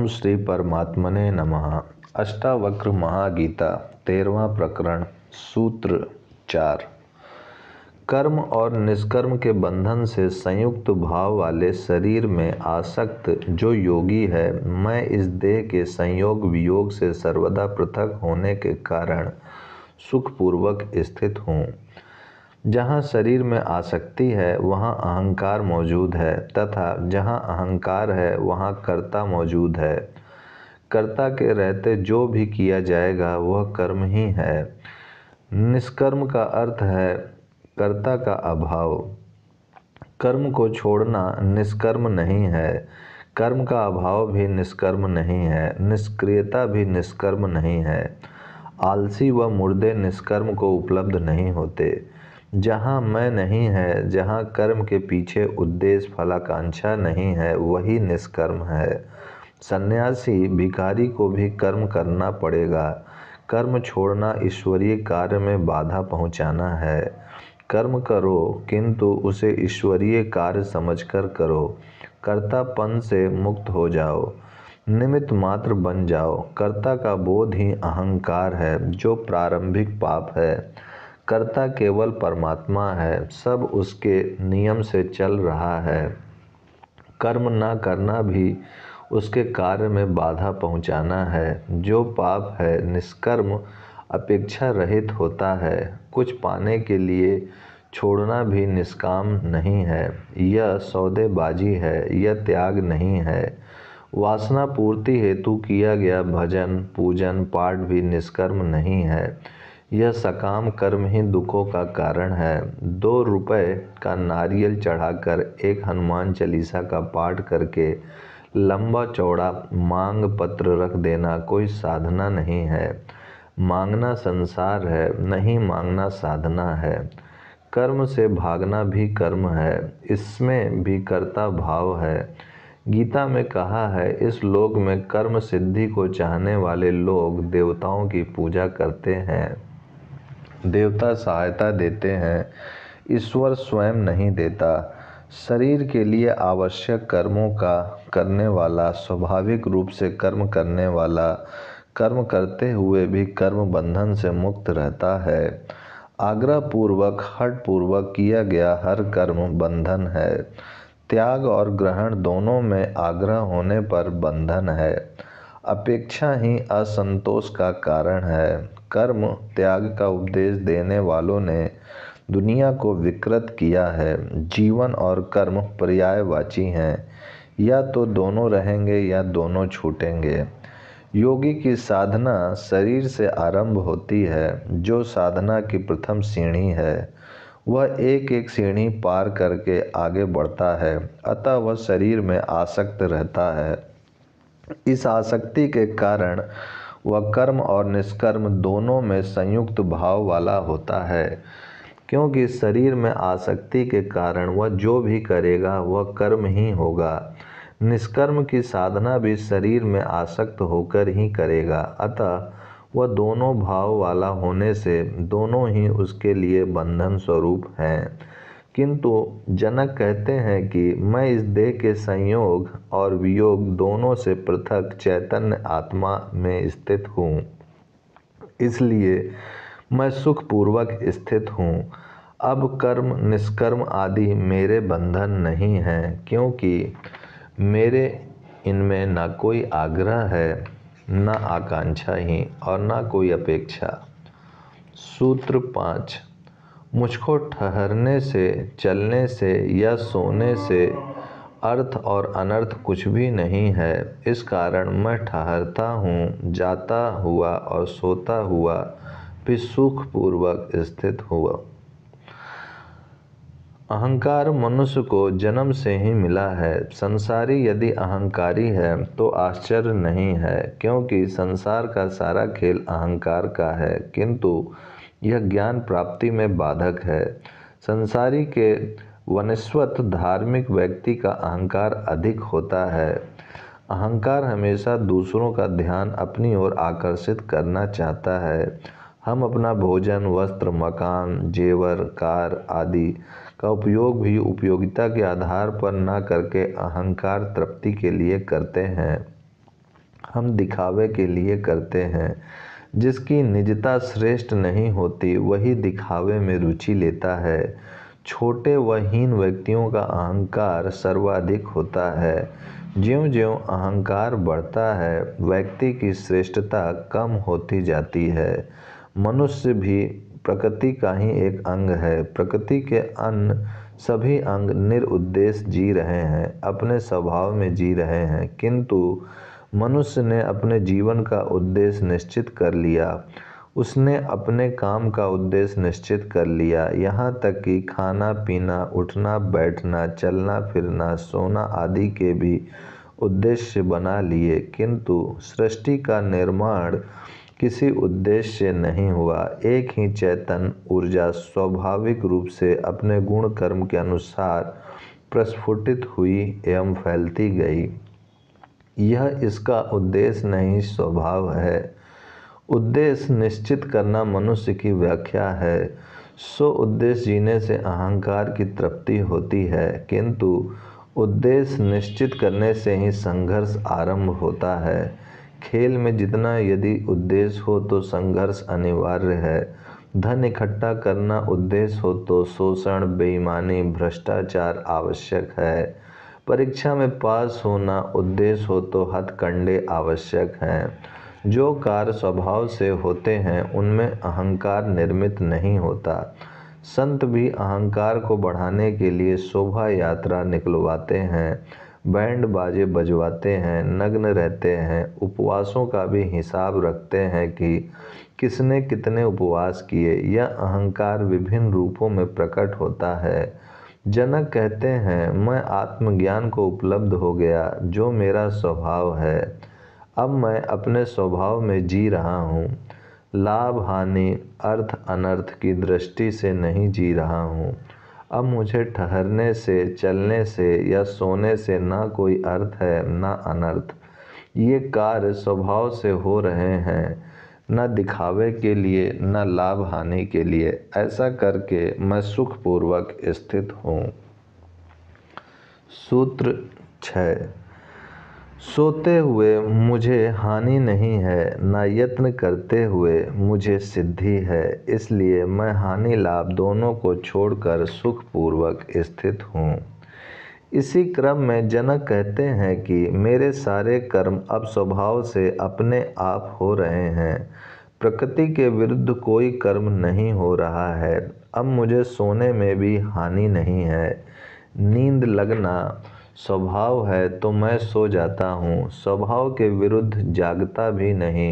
ओम श्री परमात्मने नमः अष्टावक्र महागीता तेरवा प्रकरण सूत्र चार कर्म और निष्कर्म के बंधन से संयुक्त भाव वाले शरीर में आसक्त जो योगी है मैं इस देह के संयोग वियोग से सर्वदा पृथक होने के कारण सुखपूर्वक स्थित हूँ जहाँ शरीर में आसक्ति है वहाँ अहंकार मौजूद है तथा जहाँ अहंकार है वहाँ कर्ता मौजूद है कर्ता के रहते जो भी किया जाएगा वह कर्म ही है निष्कर्म का अर्थ है कर्ता का अभाव कर्म को छोड़ना निष्कर्म नहीं है कर्म का अभाव भी निष्कर्म नहीं है निष्क्रियता भी निष्कर्म नहीं है आलसी व मुर्दे निष्कर्म को उपलब्ध नहीं होते जहाँ मैं नहीं है जहाँ कर्म के पीछे उद्देश्य फलाकांक्षा नहीं है वही निष्कर्म है सन्यासी भिखारी को भी कर्म करना पड़ेगा कर्म छोड़ना ईश्वरीय कार्य में बाधा पहुंचाना है कर्म करो किंतु उसे ईश्वरीय कार्य समझकर करो कर्तापन से मुक्त हो जाओ निमित्त मात्र बन जाओ कर्ता का बोध ही अहंकार है जो प्रारंभिक पाप है कर्ता केवल परमात्मा है सब उसके नियम से चल रहा है कर्म ना करना भी उसके कार्य में बाधा पहुंचाना है जो पाप है निष्कर्म अपेक्षा रहित होता है कुछ पाने के लिए छोड़ना भी निष्काम नहीं है यह सौदेबाजी है यह त्याग नहीं है वासना पूर्ति हेतु किया गया भजन पूजन पाठ भी निष्कर्म नहीं है यह सकाम कर्म ही दुखों का कारण है दो रुपये का नारियल चढ़ाकर एक हनुमान चालीसा का पाठ करके लंबा चौड़ा मांग पत्र रख देना कोई साधना नहीं है मांगना संसार है नहीं मांगना साधना है कर्म से भागना भी कर्म है इसमें भी कर्ता भाव है गीता में कहा है इस लोक में कर्म सिद्धि को चाहने वाले लोग देवताओं की पूजा करते हैं देवता सहायता देते हैं ईश्वर स्वयं नहीं देता शरीर के लिए आवश्यक कर्मों का करने वाला स्वाभाविक रूप से कर्म करने वाला कर्म करते हुए भी कर्म बंधन से मुक्त रहता है आग्रह पूर्वक हट पूर्वक किया गया हर कर्म बंधन है त्याग और ग्रहण दोनों में आग्रह होने पर बंधन है अपेक्षा ही असंतोष का कारण है कर्म त्याग का उपदेश देने वालों ने दुनिया को विकृत किया है जीवन और कर्म पर्यायवाची हैं या तो दोनों रहेंगे या दोनों छूटेंगे योगी की साधना शरीर से आरंभ होती है जो साधना की प्रथम सीढ़ी है वह एक एक सीढ़ी पार करके आगे बढ़ता है अतः वह शरीर में आसक्त रहता है इस आसक्ति के कारण वह कर्म और निष्कर्म दोनों में संयुक्त भाव वाला होता है क्योंकि शरीर में आसक्ति के कारण वह जो भी करेगा वह कर्म ही होगा निष्कर्म की साधना भी शरीर में आसक्त होकर ही करेगा अतः वह दोनों भाव वाला होने से दोनों ही उसके लिए बंधन स्वरूप हैं किंतु जनक कहते हैं कि मैं इस देह के संयोग और वियोग दोनों से पृथक चैतन्य आत्मा में स्थित हूँ इसलिए मैं सुखपूर्वक स्थित हूँ अब कर्म निष्कर्म आदि मेरे बंधन नहीं हैं क्योंकि मेरे इनमें न कोई आग्रह है न आकांक्षा ही और न कोई अपेक्षा सूत्र पाँच मुझको ठहरने से चलने से या सोने से अर्थ और अनर्थ कुछ भी नहीं है इस कारण मैं ठहरता हूँ जाता हुआ और सोता हुआ भी सुखपूर्वक स्थित हुआ अहंकार मनुष्य को जन्म से ही मिला है संसारी यदि अहंकारी है तो आश्चर्य नहीं है क्योंकि संसार का सारा खेल अहंकार का है किंतु यह ज्ञान प्राप्ति में बाधक है संसारी के वनस्वत धार्मिक व्यक्ति का अहंकार अधिक होता है अहंकार हमेशा दूसरों का ध्यान अपनी ओर आकर्षित करना चाहता है हम अपना भोजन वस्त्र मकान जेवर कार आदि का उपयोग भी उपयोगिता के आधार पर ना करके अहंकार तृप्ति के लिए करते हैं हम दिखावे के लिए करते हैं जिसकी निजता श्रेष्ठ नहीं होती वही दिखावे में रुचि लेता है छोटे व हीन व्यक्तियों का अहंकार सर्वाधिक होता है ज्यों ज्यों अहंकार बढ़ता है व्यक्ति की श्रेष्ठता कम होती जाती है मनुष्य भी प्रकृति का ही एक अंग है प्रकृति के अन्य सभी अंग निरुद्देश जी रहे हैं अपने स्वभाव में जी रहे हैं किंतु मनुष्य ने अपने जीवन का उद्देश्य निश्चित कर लिया उसने अपने काम का उद्देश्य निश्चित कर लिया यहाँ तक कि खाना पीना उठना बैठना चलना फिरना सोना आदि के भी उद्देश्य बना लिए किंतु सृष्टि का निर्माण किसी उद्देश्य से नहीं हुआ एक ही चेतन ऊर्जा स्वाभाविक रूप से अपने गुण कर्म के अनुसार प्रस्फुटित हुई एवं फैलती गई यह इसका उद्देश्य नहीं स्वभाव है उद्देश्य निश्चित करना मनुष्य की व्याख्या है सो उद्देश्य जीने से अहंकार की तृप्ति होती है किंतु उद्देश्य निश्चित करने से ही संघर्ष आरंभ होता है खेल में जितना यदि उद्देश्य हो तो संघर्ष अनिवार्य है धन इकट्ठा करना उद्देश्य हो तो शोषण बेईमानी भ्रष्टाचार आवश्यक है परीक्षा में पास होना उद्देश्य हो तो हथकंडे आवश्यक हैं जो कार्य स्वभाव से होते हैं उनमें अहंकार निर्मित नहीं होता संत भी अहंकार को बढ़ाने के लिए शोभा यात्रा निकलवाते हैं बैंड बाजे बजवाते हैं नग्न रहते हैं उपवासों का भी हिसाब रखते हैं कि किसने कितने उपवास किए यह अहंकार विभिन्न रूपों में प्रकट होता है जनक कहते हैं मैं आत्मज्ञान को उपलब्ध हो गया जो मेरा स्वभाव है अब मैं अपने स्वभाव में जी रहा हूँ लाभ हानि अर्थ अनर्थ की दृष्टि से नहीं जी रहा हूँ अब मुझे ठहरने से चलने से या सोने से ना कोई अर्थ है ना अनर्थ ये कार्य स्वभाव से हो रहे हैं न दिखावे के लिए न लाभ हानि के लिए ऐसा करके मैं सुखपूर्वक स्थित हूँ सूत्र छः सोते हुए मुझे हानि नहीं है न यत्न करते हुए मुझे सिद्धि है इसलिए मैं हानि लाभ दोनों को छोड़कर सुखपूर्वक स्थित हूँ इसी क्रम में जनक कहते हैं कि मेरे सारे कर्म अब स्वभाव से अपने आप हो रहे हैं प्रकृति के विरुद्ध कोई कर्म नहीं हो रहा है अब मुझे सोने में भी हानि नहीं है नींद लगना स्वभाव है तो मैं सो जाता हूँ स्वभाव के विरुद्ध जागता भी नहीं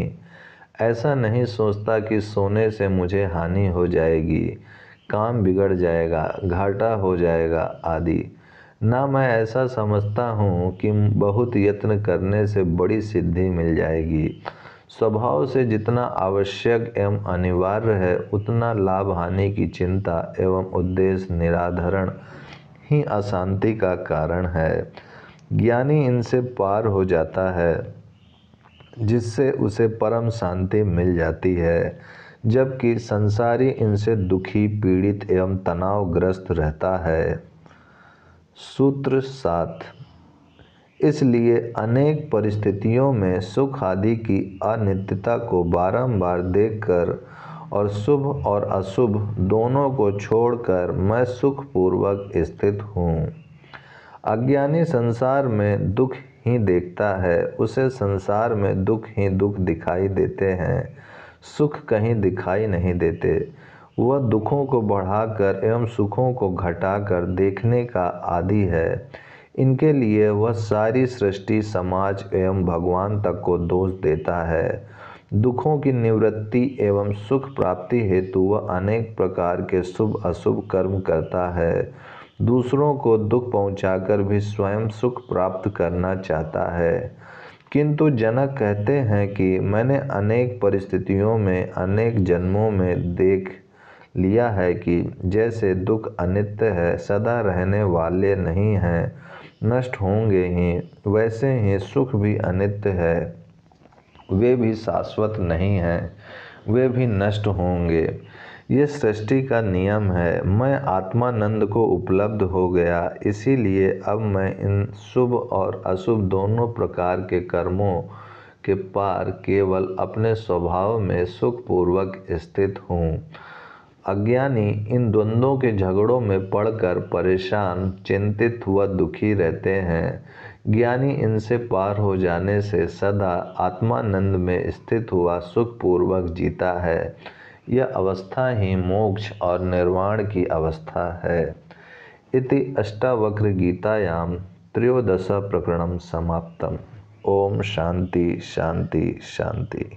ऐसा नहीं सोचता कि सोने से मुझे हानि हो जाएगी काम बिगड़ जाएगा घाटा हो जाएगा आदि ना मैं ऐसा समझता हूँ कि बहुत यत्न करने से बड़ी सिद्धि मिल जाएगी स्वभाव से जितना आवश्यक एवं अनिवार्य है उतना लाभ हानि की चिंता एवं उद्देश्य निराधरण ही अशांति का कारण है ज्ञानी इनसे पार हो जाता है जिससे उसे परम शांति मिल जाती है जबकि संसारी इनसे दुखी पीड़ित एवं तनावग्रस्त रहता है सूत्र सात इसलिए अनेक परिस्थितियों में सुख आदि की अनित्यता को बारंबार देखकर और शुभ और अशुभ दोनों को छोड़कर मैं सुखपूर्वक स्थित हूँ अज्ञानी संसार में दुख ही देखता है उसे संसार में दुख ही दुख दिखाई देते हैं सुख कहीं दिखाई नहीं देते वह दुखों को बढ़ाकर एवं सुखों को घटाकर देखने का आदि है इनके लिए वह सारी सृष्टि समाज एवं भगवान तक को दोष देता है दुखों की निवृत्ति एवं सुख प्राप्ति हेतु वह अनेक प्रकार के शुभ अशुभ कर्म करता है दूसरों को दुख पहुंचाकर भी स्वयं सुख प्राप्त करना चाहता है किंतु जनक कहते हैं कि मैंने अनेक परिस्थितियों में अनेक जन्मों में देख लिया है कि जैसे दुख अनित्य है सदा रहने वाले नहीं हैं नष्ट होंगे ही वैसे ही सुख भी अनित्य है वे भी शाश्वत नहीं हैं वे भी नष्ट होंगे ये सृष्टि का नियम है मैं आत्मानंद को उपलब्ध हो गया इसीलिए अब मैं इन शुभ और अशुभ दोनों प्रकार के कर्मों के पार केवल अपने स्वभाव में सुखपूर्वक स्थित हूँ अज्ञानी इन द्वंद्वों के झगड़ों में पड़कर परेशान चिंतित हुआ दुखी रहते हैं ज्ञानी इनसे पार हो जाने से सदा आत्मानंद में स्थित हुआ सुखपूर्वक जीता है यह अवस्था ही मोक्ष और निर्वाण की अवस्था है इति अष्टावक्र गीतायाम त्रयोदश प्रकरणम समाप्तम ओम शांति शांति शांति